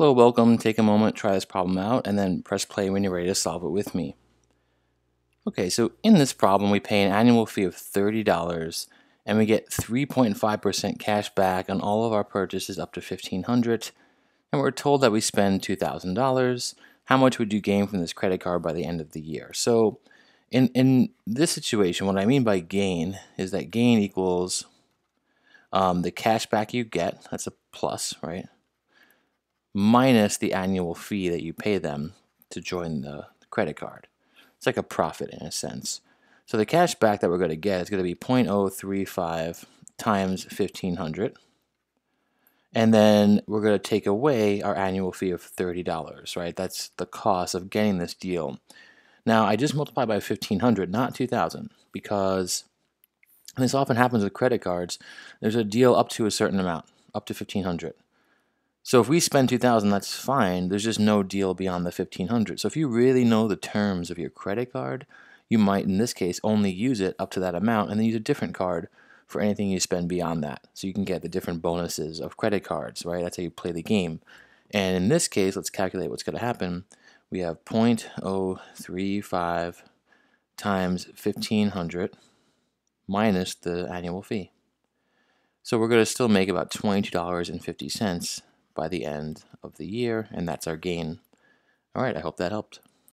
Hello, welcome, take a moment, try this problem out, and then press play when you're ready to solve it with me. Okay, so in this problem we pay an annual fee of $30 and we get 3.5% cash back on all of our purchases up to 1500 dollars and we're told that we spend $2,000. How much would you gain from this credit card by the end of the year? So in, in this situation, what I mean by gain is that gain equals um, the cash back you get, that's a plus, right? minus the annual fee that you pay them to join the credit card. It's like a profit in a sense. So the cash back that we're going to get is going to be 0.035 times 1500 and then we're going to take away our annual fee of $30, right? That's the cost of getting this deal. Now, I just multiply by 1500, not 2000, because this often happens with credit cards. There's a deal up to a certain amount, up to 1500. So if we spend 2000 that's fine. There's just no deal beyond the 1500 So if you really know the terms of your credit card, you might, in this case, only use it up to that amount and then use a different card for anything you spend beyond that. So you can get the different bonuses of credit cards, right? That's how you play the game. And in this case, let's calculate what's going to happen. We have 0.035 times 1500 minus the annual fee. So we're going to still make about $22.50 by the end of the year, and that's our gain. All right, I hope that helped.